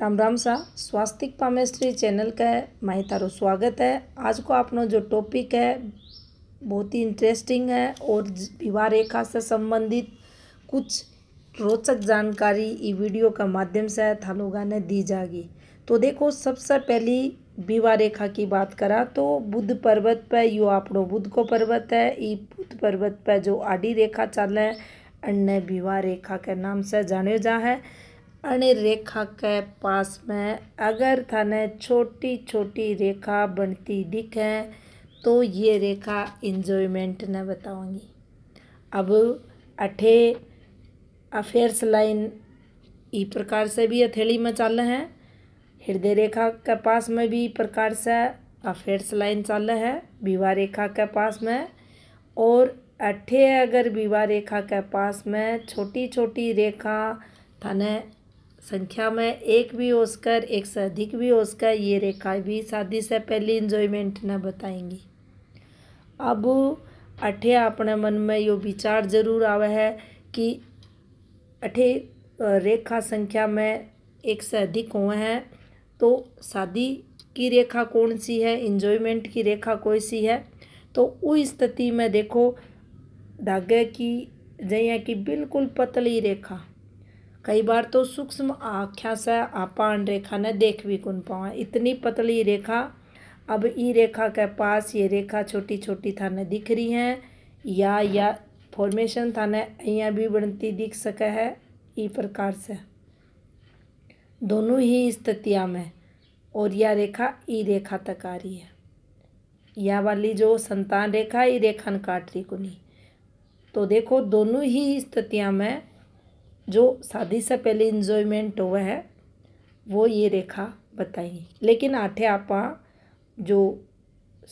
राम राम सा स्वास्तिक palmistry channel का મારી तारो स्वागत है आज को आपनों जो टॉपिक है बहुत ही इंटरेस्टिंग है और विवाह रेखा से संबंधित कुछ रोचक जानकारी ई वीडियो का माध्यम से थालोगा ने दी जाएगी तो देखो सबसे पहली विवाह रेखा की बात करा तो बुद्ध पर्वत पर यो आपनो बुद्ध को पर्वत है ई बुद्ध पर्वत पर जो आडी रेखा चल है अन्य विवाह रेखा के नाम से जाने जा है अने रेखा के पास में अगर थाने छोटी छोटी रेखा बनती दिखे तो ये रेखा इंजॉयमेंट ने बताऊंगी अब अठे अफेयर्स लाइन ई प्रकार से भी हथेली में चल है हृदय रेखा के पास में भी प्रकार से अफेयर्स लाइन चल है विवाह रेखा के पास में और अठे अगर विवाह रेखा के पास में छोटी छोटी रेखा थाने संख्या में एक भी ओस्कर एक से अधिक भी ओस्कर ये रेखा भी शादी से पहले इंजॉयमेंट न बताएंगी अब अठे अपने मन में यो विचार जरूर आवे है कि अठे रेखा संख्या में एक से अधिक हुए हैं तो शादी की रेखा कौन सी है इंजॉयमेंट की रेखा कौन सी है तो उस स्थिति में देखो धागे की जैया की बिल्कुल पतली रेखा कई बार तो सूक्ष्म आख्या से आपान रेखा न देख भी कौन पावा इतनी पतली रेखा अब ई रेखा के पास ये रेखा छोटी छोटी थाने दिख रही है या या फॉर्मेशन थाने यहाँ भी बनती दिख सके है ई प्रकार से दोनों ही स्थितियाँ में और यह रेखा ई रेखा तक आ रही है यह वाली जो संतान रेखा ई रेखा काट रही कुनी तो देखो दोनों ही स्थितियाँ में जो शादी से पहले इन्जॉयमेंट हुआ है वो ये रेखा बताएगी लेकिन आठे आप जो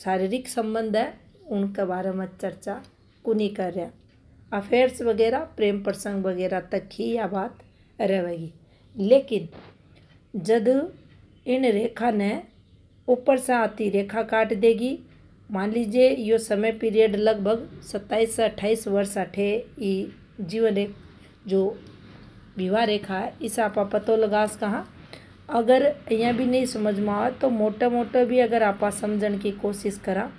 शारीरिक संबंध है उनके बारे में चर्चा नहीं कर रहा अफेयर्स वगैरह प्रेम प्रसंग वगैरह तक ही यह बात रहेगी लेकिन जब इन रेखा ने ऊपर से आती रेखा काट देगी मान लीजिए यो समय पीरियड लगभग सत्ताईस से अट्ठाईस वर्ष अठे ई जीवन जो विवाह रेखा है इस आप पतो लगास कहाँ अगर यहाँ भी नहीं समझ में आए तो मोटा मोटा भी अगर आप समझने की कोशिश करा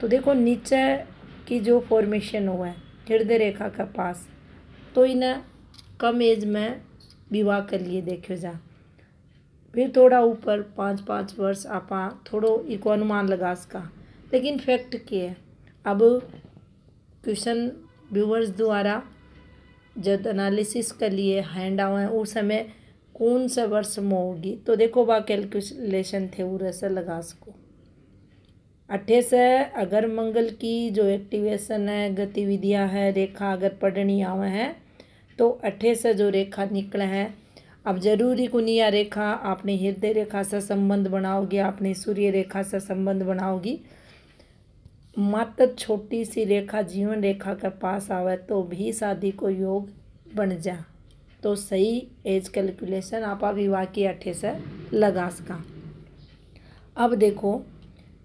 तो देखो नीचे की जो फॉर्मेशन हुआ है हृदय रेखा के पास तो इन्हें कम एज में विवाह कर लिए देखो जा फिर थोड़ा ऊपर पाँच पाँच वर्ष आप थोड़ो इको अनुमान लगा सका लेकिन फैक्ट क्या है अब क्वेश्चन व्यूवर्स द्वारा जब एनालिसिस के लिए हैंड आवे है उस समय कौन से वर्ष में होगी तो देखो वह कैलकुलेशन थे वो ऐसे लगा सको से अगर मंगल की जो एक्टिवेशन है गतिविधियां हैं रेखा अगर पढ़नी आवे हैं तो से जो रेखा निकले हैं अब जरूरी कुनिया रेखा आपने हृदय रेखा से संबंध बनाओगी आपने सूर्य रेखा से संबंध बनाओगी मात्र छोटी सी रेखा जीवन रेखा के पास आवे तो भी शादी को योग बन जा तो सही एज कैलकुलेशन आप विवाह की अठे से लगा सका अब देखो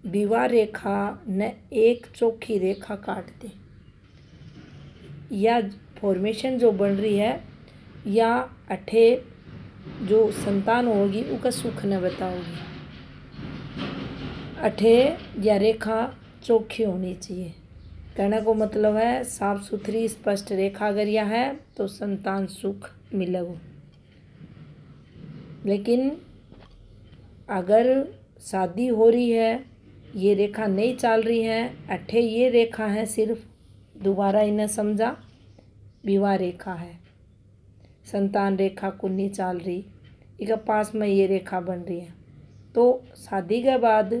विवाह रेखा ने एक चौखी रेखा काट दे या फॉर्मेशन जो बन रही है या अठे जो संतान होगी उसका सुख न बताओगी अठे या रेखा चौखी होनी चाहिए कहने को मतलब है साफ सुथरी स्पष्ट रेखा अगर यह है तो संतान सुख मिलेगा लेकिन अगर शादी हो रही है ये रेखा नहीं चल रही है अठे ये रेखा है सिर्फ दोबारा इन्हें समझा विवाह रेखा है संतान रेखा को नहीं चल रही इका पास में ये रेखा बन रही है तो शादी के बाद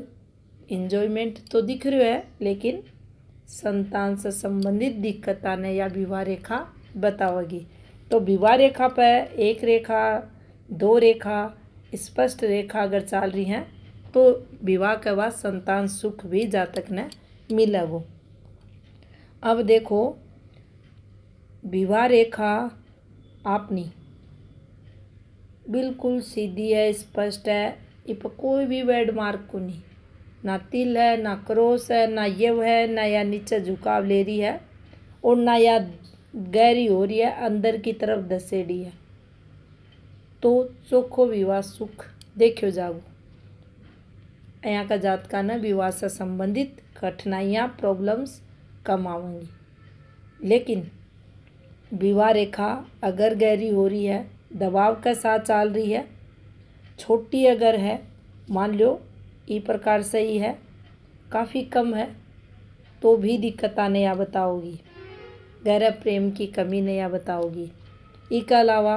इन्जॉयमेंट तो दिख रहा है लेकिन संतान से संबंधित दिक्कत आने या विवाह रेखा बतावेगी तो विवाह रेखा पर एक रेखा दो रेखा स्पष्ट रेखा अगर चल रही हैं तो विवाह के बाद संतान सुख भी जातक ने मिला वो अब देखो विवाह रेखा आपनी बिल्कुल सीधी है स्पष्ट है इप कोई भी वेड मार्क को नहीं ना तिल है ना क्रोस है ना यव है ना या नीचे झुकाव ले रही है और ना या गहरी हो रही है अंदर की तरफ धसेड़ी है तो चोखो विवाह सुख देखो जाओ यहाँ का जात का ना विवाह से संबंधित कठिनाइयाँ प्रॉब्लम्स कम आवेंगी लेकिन विवाह रेखा अगर गहरी हो रही है दबाव के साथ चल रही है छोटी अगर है मान लो ई प्रकार से ही है काफ़ी कम है तो भी दिक्कत आने या बताओगी गहरा प्रेम की कमी नहीं या बताओगी इसके अलावा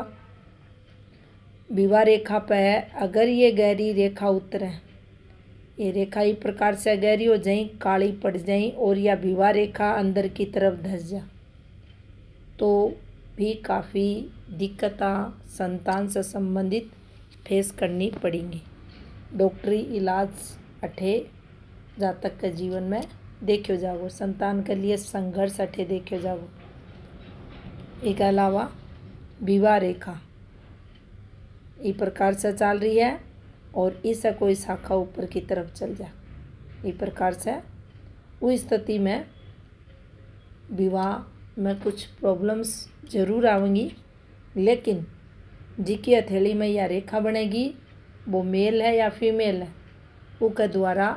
विवाह रेखा पर है अगर ये गहरी रेखा उतरे ये रेखा ई प्रकार से गहरी हो जाए काली पड़ जाए और या विवाह रेखा अंदर की तरफ धस जा तो भी काफ़ी दिक्कत संतान से संबंधित फेस करनी पड़ेंगी डॉक्टरी इलाज अठे जातक के जीवन में देखो जागो संतान के लिए संघर्ष अठे देखो जागो एक अलावा विवाह रेखा ये प्रकार से चल रही है और इस कोई शाखा ऊपर की तरफ चल जा ये प्रकार से उस स्थिति में विवाह में कुछ प्रॉब्लम्स जरूर आवेंगी लेकिन जी की हथेली में यह रेखा बनेगी वो मेल है या फीमेल है उनके द्वारा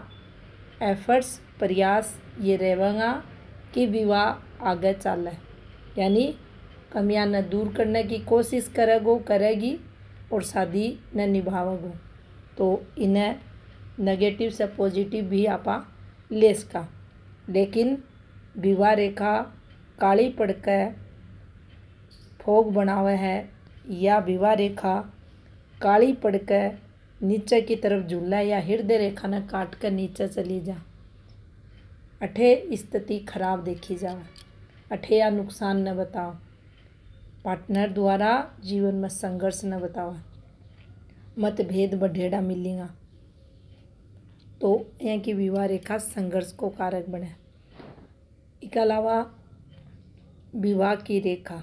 एफर्ट्स प्रयास ये रहेगा कि विवाह आगे है यानी कमियाँ न दूर करने की कोशिश करेगो करेगी और शादी न निभावेगो तो इन्हें नेगेटिव से पॉजिटिव भी आपा ले सका लेकिन विवाह रेखा काली पड़ के फोग बनावे है या विवाह रेखा काली पड़ के नीचे की तरफ झूला या हृदय रेखा ने काट कर नीचे चली जा अठे स्थिति खराब देखी जा अठे या नुकसान न बताओ पार्टनर द्वारा जीवन में संघर्ष न बताओ मतभेद बढ़ेड़ा मिलेगा तो यहाँ की विवाह रेखा संघर्ष को कारक बने इक अलावा विवाह की रेखा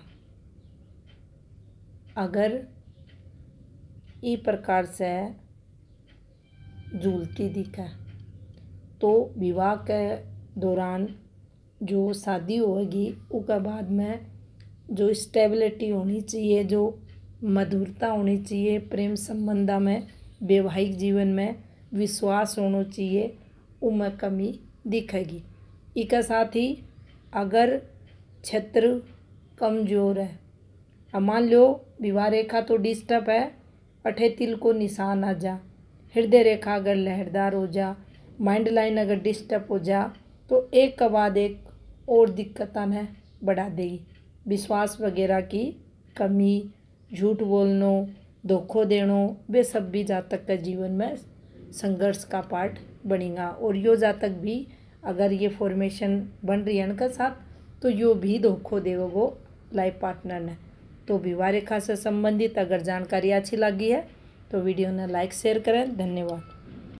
अगर ई प्रकार से झूलती दिखा तो विवाह के दौरान जो शादी होगी उसके बाद में जो स्टेबिलिटी होनी चाहिए जो मधुरता होनी चाहिए प्रेम संबंधा में वैवाहिक जीवन में विश्वास होना चाहिए उम्र कमी दिखेगी इसके साथ ही अगर क्षेत्र कमज़ोर है मान लो विवाह रेखा तो डिस्टर्ब है अठे तिल को निशान आ जा हृदय रेखा अगर लहरदार हो जा माइंड लाइन अगर डिस्टर्ब हो जा तो एक के बाद एक और दिक्कत आना बढ़ा देगी विश्वास वगैरह की कमी झूठ बोलनो धोखो देनो वे सब भी जातक का जीवन में संघर्ष का पार्ट बनेगा और यो जातक भी अगर ये फॉर्मेशन बन रही है इनका साथ तो यो भी धोखो देगा वो लाइफ पार्टनर ने तो विवाह रेखा से संबंधित अगर जानकारी अच्छी लगी है तो वीडियो ने लाइक शेयर करें धन्यवाद